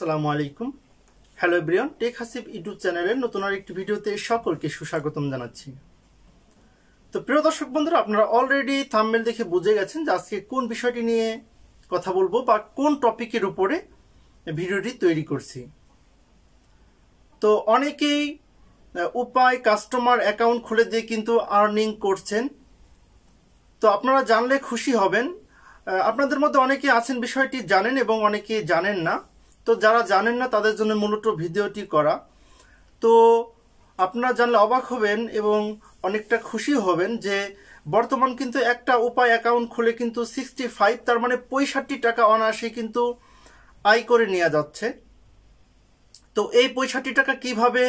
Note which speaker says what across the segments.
Speaker 1: আসসালামু আলাইকুম hello everyone tech Hasib YouTube চ্যানেলের নতুন আর একটি ভিডিওতে সকলকে সুস্বাগতম জানাচ্ছি তো প্রিয় দর্শক বন্ধুরা আপনারা অলরেডি থাম্বেল দেখে বুঝে গেছেন যে আজকে কোন বিষয়টি নিয়ে কথা বলবো বা কোন টপিকের উপরে ভিডিওটি তৈরি করছি তো অনেকেই উপায় কাস্টমার অ্যাকাউন্ট খুলে দিয়ে কিন্তু আর্নিং করছেন তো আপনারা জানলে খুশি হবেন আপনাদের মধ্যে অনেকে আছেন বিষয়টি জানেন এবং অনেকে জানেন না তো যারা জানেন না তাদের জন্য মূলত ভিডিওটি করা তো আপনারা জানলে অবাক হবেন এবং অনেকটা খুশি হবেন যে বর্তমান কিন্তু একটা উপায় অ্যাকাউন্ট খুলে কিন্তু সিক্সটি ফাইভ তার মানে পঁয়ষট্টি টাকা অনায়াসে কিন্তু আয় করে নেওয়া যাচ্ছে তো এই পঁয়ষট্টি টাকা কিভাবে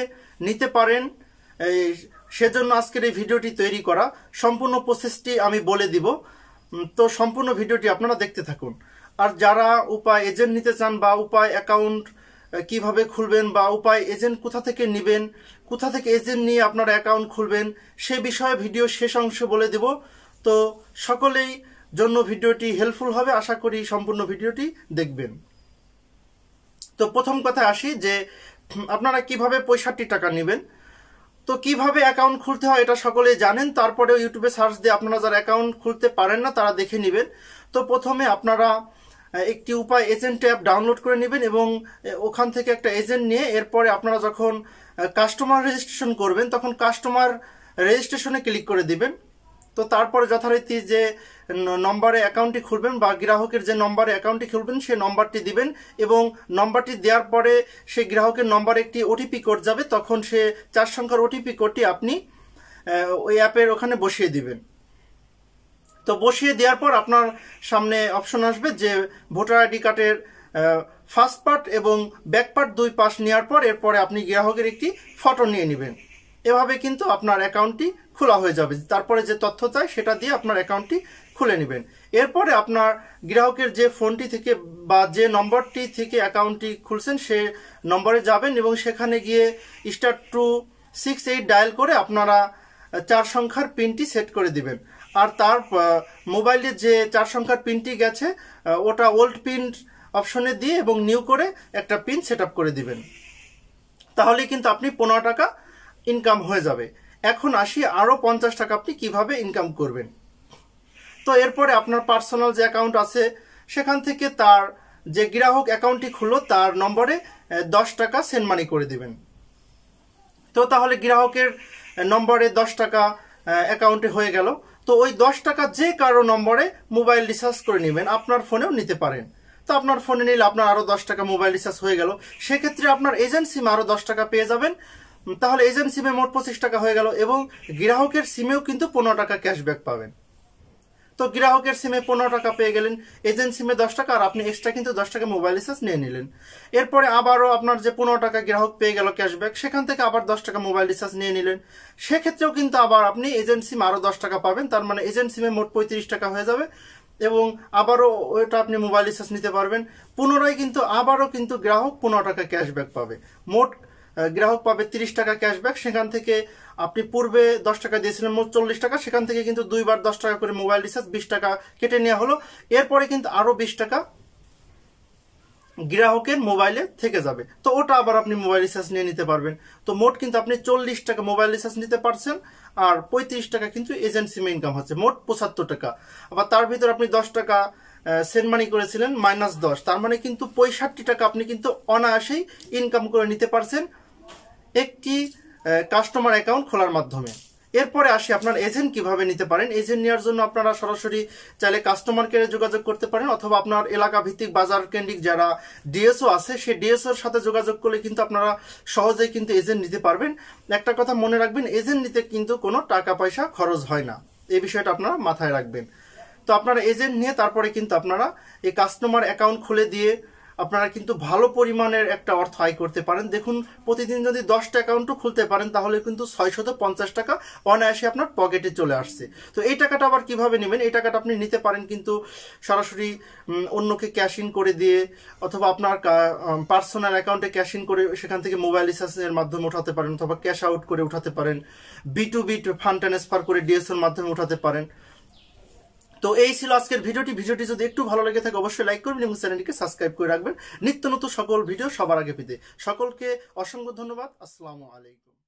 Speaker 1: নিতে পারেন সেজন্য আজকের এই ভিডিওটি তৈরি করা সম্পূর্ণ প্রসেসটি আমি বলে দিব তো সম্পূর্ণ ভিডিওটি আপনারা দেখতে থাকুন আর যারা উপায় এজেন্ট নিতে চান বা উপায় অ্যাকাউন্ট কিভাবে খুলবেন বা উপায় এজেন্ট কোথা থেকে নেবেন কোথা থেকে এজেন্ট নিয়ে আপনারা অ্যাকাউন্ট খুলবেন সে বিষয়ে ভিডিও শেষ অংশে বলে দেব তো সকলেই জন্য ভিডিওটি হেল্পফুল হবে আশা করি সম্পূর্ণ ভিডিওটি দেখবেন তো প্রথম কথা আসি যে আপনারা কিভাবে পঁয়ষট্টি টাকা নেবেন তো কিভাবে অ্যাকাউন্ট খুলতে হয় এটা সকলেই জানেন তারপরেও ইউটিউবে সার্চ দিয়ে আপনারা যারা অ্যাকাউন্ট খুলতে পারেন না তারা দেখে নেবেন তো প্রথমে আপনারা একটি উপায় এজেন্ট অ্যাপ ডাউনলোড করে নেবেন এবং ওখান থেকে একটা এজেন্ট নিয়ে এরপরে আপনারা যখন কাস্টমার রেজিস্ট্রেশন করবেন তখন কাস্টমার রেজিস্ট্রেশনে ক্লিক করে দিবেন তো তারপরে যথারীতি যে নম্বরে অ্যাকাউন্টটি খুলবেন বা গ্রাহকের যে নম্বরে অ্যাকাউন্টটি খুলবেন সে নম্বরটি দিবেন এবং নম্বরটি দেওয়ার পরে সেই গ্রাহকের নম্বরে একটি ওটিপি কোড যাবে তখন সে চার সংখ্যার ওটিপি কোডটি আপনি ওই অ্যাপের ওখানে বসিয়ে দিবেন তো বসিয়ে দেওয়ার পর আপনার সামনে অপশন আসবে যে ভোটার আইডি কার্ডের ফার্স্ট পার্ট এবং ব্যাক পার্ট দুই পাস নেওয়ার পর এরপরে আপনি গ্রাহকের একটি ফটো নিয়ে নেবেন এভাবে কিন্তু আপনার অ্যাকাউন্টটি খোলা হয়ে যাবে তারপরে যে তথ্য চাই সেটা দিয়ে আপনার অ্যাকাউন্টটি খুলে নেবেন এরপরে আপনার গ্রাহকের যে ফোনটি থেকে বা যে নম্বরটি থেকে অ্যাকাউন্টটি খুলছেন সে নম্বরে যাবেন এবং সেখানে গিয়ে star two six eight dial করে আপনারা চার সংখ্যার পিনটি সেট করে দিবেন আর তার মোবাইলে যে চার সংখ্যার পিনটি গেছে ওটা ওল্ড পিন অপশনে দিয়ে এবং নিউ করে একটা পিন সেট করে দিবেন তাহলে কিন্তু আপনি পনেরো টাকা ইনকাম হয়ে যাবে এখন আসি আরও পঞ্চাশ টাকা আপনি কিভাবে ইনকাম করবেন তো এরপরে আপনার পার্সোনাল যে অ্যাকাউন্ট আছে সেখান থেকে তার যে গ্রাহক অ্যাকাউন্টটি খুললো তার নম্বরে দশ টাকা সেন্ড মানি করে দিবেন তো তাহলে গ্রাহকের নম্বরে দশ টাকা অ্যাকাউন্টে হয়ে গেল তো ওই দশ টাকা যে কারো নম্বরে মোবাইল রিচার্জ করে নেবেন আপনার ফোনেও নিতে পারেন তো আপনার ফোনে নিলে আপনার আরও দশ টাকা মোবাইল রিচার্জ হয়ে গেল সেক্ষেত্রে আপনার এজেন্সি আরও দশ টাকা পেয়ে যাবেন তাহলে এজেন্ট সিমে মোট পঁচিশ টাকা হয়ে গেল এবং গ্রাহকের সিমেও কিন্তু পনেরো টাকা ক্যাশব্যাক পাবেন তো গ্রাহকের সিমে পনেরো টাকা পেয়ে গেলেন এজেন্ট সিমে দশ টাকা আর আপনি এক্সট্রা কিন্তু দশ টাকা মোবাইল রিচার্জ নিয়ে নিলেন এরপরে আবারও আপনার যে পনেরো টাকা গ্রাহক পেয়ে গেল ক্যাশব্যাক সেখান থেকে আবার দশ টাকা মোবাইল রিচার্জ নিয়ে নিলেন সেক্ষেত্রেও কিন্তু আবার আপনি এজেন্ট সিম আরও দশ টাকা পাবেন তার মানে এজেন্ট সিমে মোট পঁয়ত্রিশ টাকা হয়ে যাবে এবং আবারও ওটা আপনি মোবাইল রিচার্জ নিতে পারবেন পুনরায় কিন্তু আবারও কিন্তু গ্রাহক পনেরো টাকা ক্যাশব্যাক পাবে মোট গ্রাহক পাবে তিরিশ টাকা ক্যাশব্যাক সেখান থেকে আপনি পূর্বে দশ টাকা দিয়েছিলেন মোট চল্লিশ টাকা সেখান থেকে কিন্তু দুইবার দশ টাকা করে মোবাইল রিচার্জ বিশ টাকা কেটে নেওয়া হলো এরপরে কিন্তু আরও বিশ টাকা গ্রাহকের মোবাইলে থেকে যাবে তো ওটা আবার আপনি মোবাইল রিচার্জ নিয়ে নিতে পারবেন তো মোট কিন্তু আপনি চল্লিশ টাকা মোবাইল রিচার্জ নিতে পারছেন আর পঁয়ত্রিশ টাকা কিন্তু এজেন্সিমে ইনকাম হচ্ছে মোট পঁচাত্তর টাকা আবার তার ভিতর আপনি দশ টাকা সেন্ড মানি করেছিলেন মাইনাস দশ তার মানে কিন্তু পঁয়ষট্টি টাকা আপনি কিন্তু অনায়াসেই ইনকাম করে নিতে পারছেন একটি কাস্টমার অ্যাকাউন্ট খোলার মাধ্যমে এরপরে আসি আপনার এজেন্ট কিভাবে নিতে পারেন এজেন্ট নেওয়ার জন্য আপনারা সরাসরি চাইলে কাস্টমার কেয়ারে যোগাযোগ করতে পারেন অথবা আপনার এলাকা ভিত্তিক বাজার কেন্দ্রিক যারা ডিএসও আছে সেই ডিএসওর সাথে যোগাযোগ করলে কিন্তু আপনারা সহজেই কিন্তু এজেন্ট নিতে পারবেন একটা কথা মনে রাখবেন এজেন্ট নিতে কিন্তু কোনো টাকা পয়সা খরচ হয় না এই বিষয়টা আপনারা মাথায় রাখবেন তো আপনারা এজেন্ট নিয়ে তারপরে কিন্তু আপনারা এই কাস্টমার অ্যাকাউন্ট খুলে দিয়ে আপনারা কিন্তু ভালো পরিমাণের একটা অর্থ আয় করতে পারেন দেখুন প্রতিদিন যদি দশটা অ্যাকাউন্টও খুলতে পারেন তাহলে কিন্তু ছয়শত পঞ্চাশ টাকা অনায়াসে আপনার পকেটে চলে আসছে তো এই টাকাটা আবার কিভাবে নেবেন এই টাকাটা আপনি নিতে পারেন কিন্তু সরাসরি অন্যকে ক্যাশ ইন করে দিয়ে অথবা আপনার পার্সোনাল অ্যাকাউন্টে ক্যাশ ইন করে সেখান থেকে মোবাইল রিসার্জের মাধ্যমে উঠাতে পারেন অথবা ক্যাশ আউট করে উঠাতে পারেন B to B fund transfer করে ডিএসএর মাধ্যমে উঠাতে পারেন তো এই ছিল আজকের ভিডিওটি ভিডিওটি যদি একটু ভালো লেগে থাকে অবশ্যই লাইক করবেন এবং চ্যানেলটিকে সাবস্ক্রাইব করে রাখবেন নিত্য নতুন সকল ভিডিও সবার আগে পেতে সকলকে অসংখ্য ধন্যবাদ আসসালামু আলাইকুম